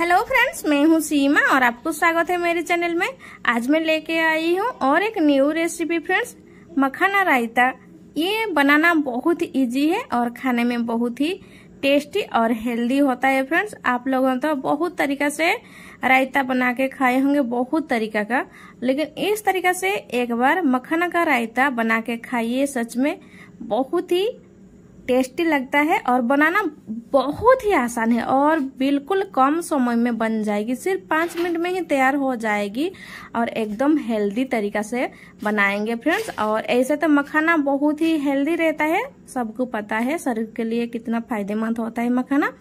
hello friends मैं हूं सीमा और आपको स्वागत है मेरे चैनल में आज मैं लेके आई हूं और एक new recipe friends makhana raita ये बनाना बहुत इजी है और खाने में बहुत ही टेस्टी और हेल्दी होता है फ्रेंड्स आप लोगों तो बहुत तरीका से रायता बना के खाए होंगे बहुत तरीका का लेकिन इस तरीका से एक बार मखाना का रायता बना के खाइए सच में बहुत ही टेस्टी लगता है और बनाना बहुत ही आसान है और बिल्कुल कम समय में बन जाएगी सिर्फ पाँच मिनट में ही तैयार हो जाएगी और एकदम हेल्दी तरीका से बनाएंगे फ्रेंड्स और ऐसे तो मखाना बहुत ही हेल्दी रहता है सबको पता है शरीर के लिए कितना फायदेमंद होता है मखाना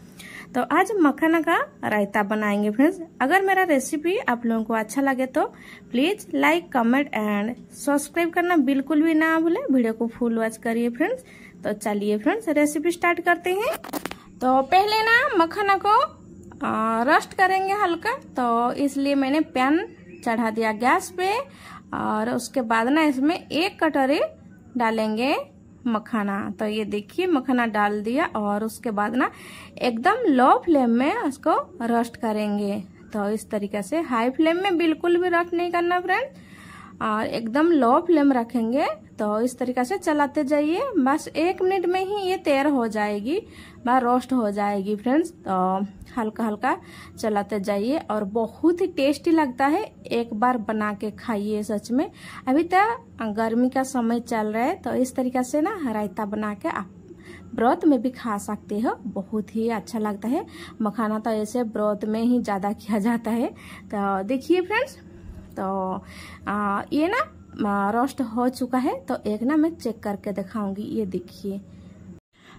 तो आज मखाना का रायता बनाएंगे फ्रेंड्स अगर मेरा रेसिपी आप लोगों को अच्छा लगे तो please like comment and subscribe करना बिल्कुल भी ना भूले वीडियो को फुल वॉच करिए फ्रेंड्स तो चलिए फ्रेंड्स रेसिपी स्टार्ट करते हैं तो पहले ना मखाना को रस्ट करेंगे हल्का तो इसलिए मैंने पैन चढ़ा दिया गैस पे और उसके बाद ना इसमें एक कटोरी डालेंगे मखाना तो ये देखिए मखाना डाल दिया और उसके बाद ना एकदम लो फ्लेम में उसको रस्ट करेंगे तो इस तरीके से हाई फ्लेम में बिल्कुल भी रस्ट नहीं करना फ्रेंड्स और एकदम लो फ्लेम रखेंगे तो इस तरीके से चलाते जाइए बस एक मिनट में ही ये तैयार हो जाएगी व रोस्ट हो जाएगी फ्रेंड्स तो हल्का हल्का चलाते जाइए और बहुत ही टेस्टी लगता है एक बार बना के खाइए सच में अभी तक तो गर्मी का समय चल रहा है तो इस तरीके से ना रायता बना के आप ब्रोथ में भी खा सकते हो बहुत ही अच्छा लगता है मखाना तो ऐसे ब्रोथ में ही ज़्यादा किया जाता है तो देखिए फ्रेंड्स तो आ, ये ना रोस्ट हो चुका है तो एक ना मैं चेक करके दिखाऊंगी ये देखिए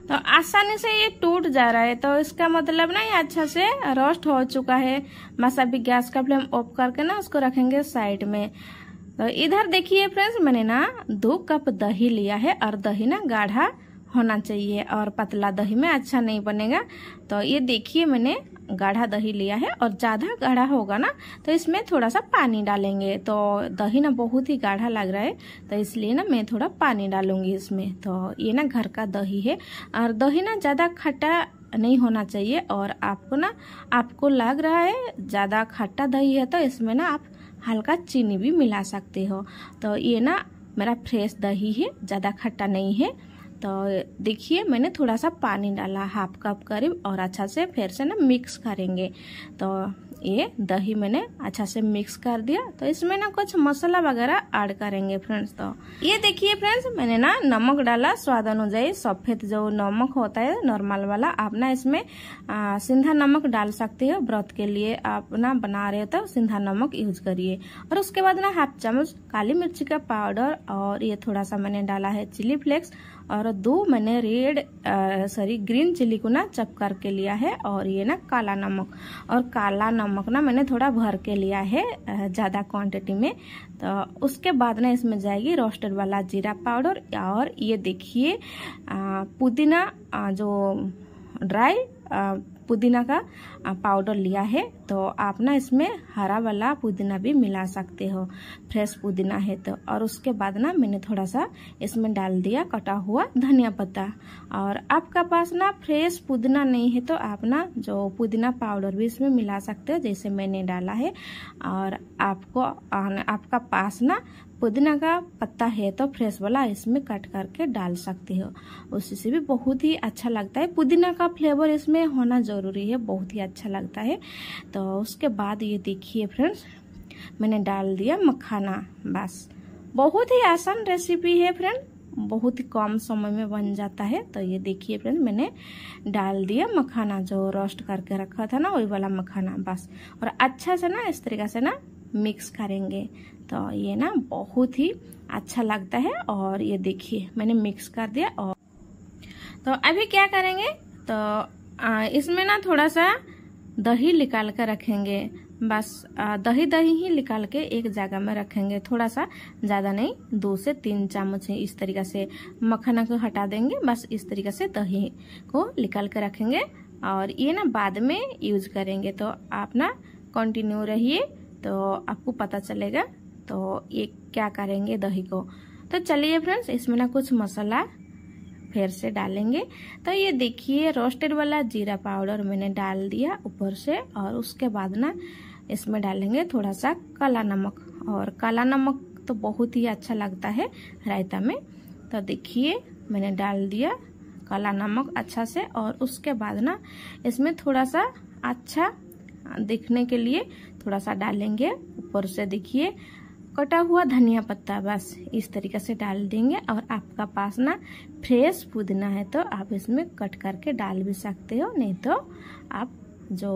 तो आसानी से ये टूट जा रहा है तो इसका मतलब ना ये अच्छा से रोस्ट हो चुका है बस अभी गैस का फ्लेम ऑफ करके ना उसको रखेंगे साइड में तो इधर देखिए फ्रेंड्स मैंने ना दो कप दही लिया है और दही ना गाढ़ा होना चाहिए और पतला दही में अच्छा नहीं बनेगा तो ये देखिए मैंने गाढ़ा दही लिया है और ज़्यादा गाढ़ा होगा ना तो इसमें थोड़ा सा पानी डालेंगे तो दही ना बहुत ही गाढ़ा लग रहा है तो इसलिए ना मैं थोड़ा पानी डालूंगी इसमें तो ये ना घर का दही है और दही ना ज़्यादा खट्टा नहीं होना चाहिए और आपको ना आपको लग रहा है ज़्यादा खट्टा दही है तो इसमें ना आप हल्का चीनी भी मिला सकते हो तो ये ना मेरा फ्रेश दही है ज़्यादा खट्टा नहीं है तो देखिए मैंने थोड़ा सा पानी डाला हाफ कप करीब और अच्छा से फिर से ना मिक्स करेंगे तो ये दही मैंने अच्छा से मिक्स कर दिया तो इसमें ना कुछ मसाला वगैरह ऐड करेंगे फ्रेंड्स तो ये देखिए फ्रेंड्स मैंने ना नमक डाला स्वाद अनुजाई सफेद जो नमक होता है नॉर्मल वाला आप ना इसमें सिंधा नमक डाल सकते हो व्रत के लिए आप ना बना रहे हो तो सिंधा नमक यूज करिए और उसके बाद ना हाफ चम्मच काली मिर्ची का पाउडर और ये थोड़ा सा मैंने डाला है चिली फ्लेक्स और दो मैंने रेड सॉरी ग्रीन चिल्ली को ना चप करके लिया है और ये ना काला नमक और काला नमक ना मैंने थोड़ा भर के लिया है ज़्यादा क्वांटिटी में तो उसके बाद ना इसमें जाएगी रोस्टेड वाला जीरा पाउडर और ये देखिए पुदीना जो ड्राई पुदीना का पाउडर लिया है तो आप ना इसमें हरा वाला पुदीना भी मिला सकते हो फ्रेश पुदीना है तो और उसके बाद ना मैंने थोड़ा सा इसमें डाल दिया कटा हुआ धनिया पत्ता और आपका पास ना फ्रेश पुदीना नहीं है तो आप ना जो पुदीना पाउडर भी इसमें मिला सकते हो जैसे मैंने डाला है और आपको आपका पास ना पुदीना का पत्ता है तो फ्रेश वाला इसमें कट करके डाल सकते हो उसी से भी बहुत ही अच्छा लगता है पुदीना का फ्लेवर इसमें होना ज़रूरी है बहुत ही अच्छा लगता है तो उसके बाद ये देखिए फ्रेंड्स मैंने डाल दिया मखाना बस बहुत ही आसान रेसिपी है फ्रेंड बहुत ही कम समय में बन जाता है तो ये देखिए फ्रेंड मैंने डाल दिया मखाना जो रोस्ट करके रखा था ना वही वाला मखाना बस और अच्छा से ना इस तरीका से ना मिक्स करेंगे तो ये ना बहुत ही अच्छा लगता है और ये देखिए मैंने मिक्स कर दिया और तो अभी क्या करेंगे तो इसमें ना थोड़ा सा दही निकाल कर रखेंगे बस दही दही ही निकाल के एक जगह में रखेंगे थोड़ा सा ज़्यादा नहीं दो से तीन चम्मच है इस तरीका से मक्खन को हटा देंगे बस इस तरीका से दही को निकाल कर रखेंगे और ये ना बाद में यूज करेंगे तो आप ना कंटिन्यू रहिए तो आपको पता चलेगा तो ये क्या करेंगे दही को तो चलिए फ्रेंड्स इसमें ना कुछ मसाला फिर से डालेंगे तो ये देखिए रोस्टेड वाला जीरा पाउडर मैंने डाल दिया ऊपर से और उसके बाद ना इसमें डालेंगे थोड़ा सा काला नमक और काला नमक तो बहुत ही अच्छा लगता है रायता में तो देखिए मैंने डाल दिया काला नमक अच्छा से और उसके बाद ना इसमें थोड़ा सा अच्छा दिखने के लिए थोड़ा सा डालेंगे ऊपर से देखिए कटा हुआ धनिया पत्ता बस इस तरीके से डाल देंगे और आपका पास ना फ्रेश पुदीना है तो आप इसमें कट करके डाल भी सकते हो नहीं तो आप जो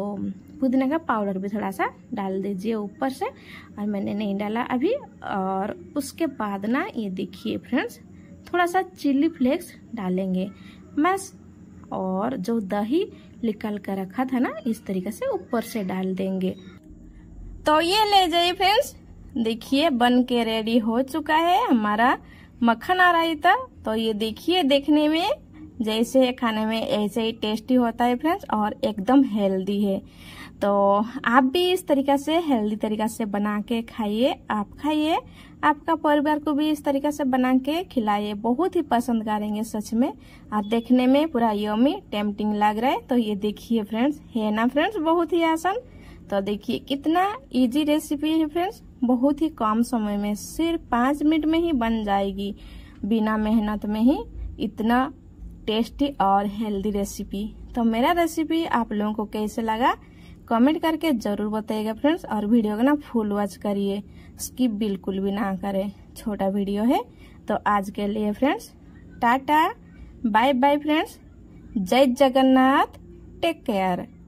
पुदीना का पाउडर भी थोड़ा सा डाल दीजिए ऊपर से और मैंने नहीं डाला अभी और उसके बाद ना ये देखिए फ्रेंड्स थोड़ा सा चिल्ली फ्लेक्स डालेंगे बस और जो दही निकाल कर रखा था ना इस तरीके से ऊपर से डाल देंगे तो ये ले जाइए फ्रेंड्स देखिए बन के रेडी हो चुका है हमारा मक्खन आ रहा था तो ये देखिए देखने में जैसे खाने में ऐसे ही टेस्टी होता है फ्रेंड्स और एकदम हेल्दी है तो आप भी इस तरीका से हेल्दी तरीका से बना के खाइए आप खाइए आपका परिवार को भी इस तरीका से बना के खिलाइए बहुत ही पसंद करेंगे सच में और देखने में पूरा यमी टेम्पटिंग लग रहा है तो ये देखिए फ्रेंड्स है ना फ्रेंड्स बहुत ही आसान तो देखिए कितना इजी रेसिपी है फ्रेंड्स बहुत ही कम समय में सिर्फ पाँच मिनट में ही बन जाएगी बिना मेहनत में ही इतना टेस्टी और हेल्दी रेसिपी तो मेरा रेसिपी आप लोगों को कैसे लगा कमेंट करके जरूर बताइएगा फ्रेंड्स और वीडियो का ना फुल वॉच करिए स्किप बिल्कुल भी ना करें छोटा वीडियो है तो आज के लिए friends tata bye bye friends Jai Jagannath take care